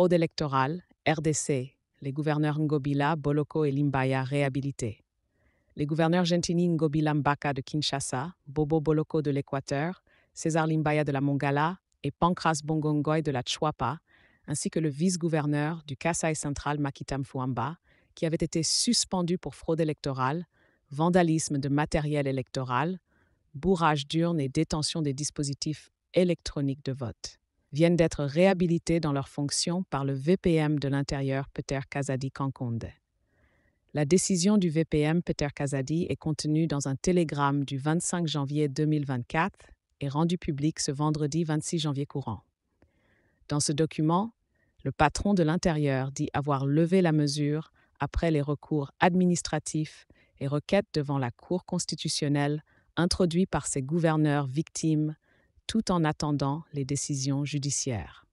fraude électorale, RDC, les gouverneurs Ngobila, Boloko et Limbaya réhabilités. Les gouverneurs Gentini Ngobila Mbaka de Kinshasa, Bobo Boloko de l'Équateur, César Limbaya de la Mongala et Pancras Bongongoy de la Chwapa, ainsi que le vice-gouverneur du Kassai central Makitam Fuamba, qui avait été suspendu pour fraude électorale, vandalisme de matériel électoral, bourrage d'urnes et détention des dispositifs électroniques de vote viennent d'être réhabilités dans leurs fonctions par le VPM de l'intérieur Peter Kazadi Kankonde. La décision du VPM Peter Kazadi est contenue dans un télégramme du 25 janvier 2024 et rendue publique ce vendredi 26 janvier courant. Dans ce document, le patron de l'intérieur dit avoir levé la mesure après les recours administratifs et requêtes devant la Cour constitutionnelle introduits par ses gouverneurs victimes tout en attendant les décisions judiciaires.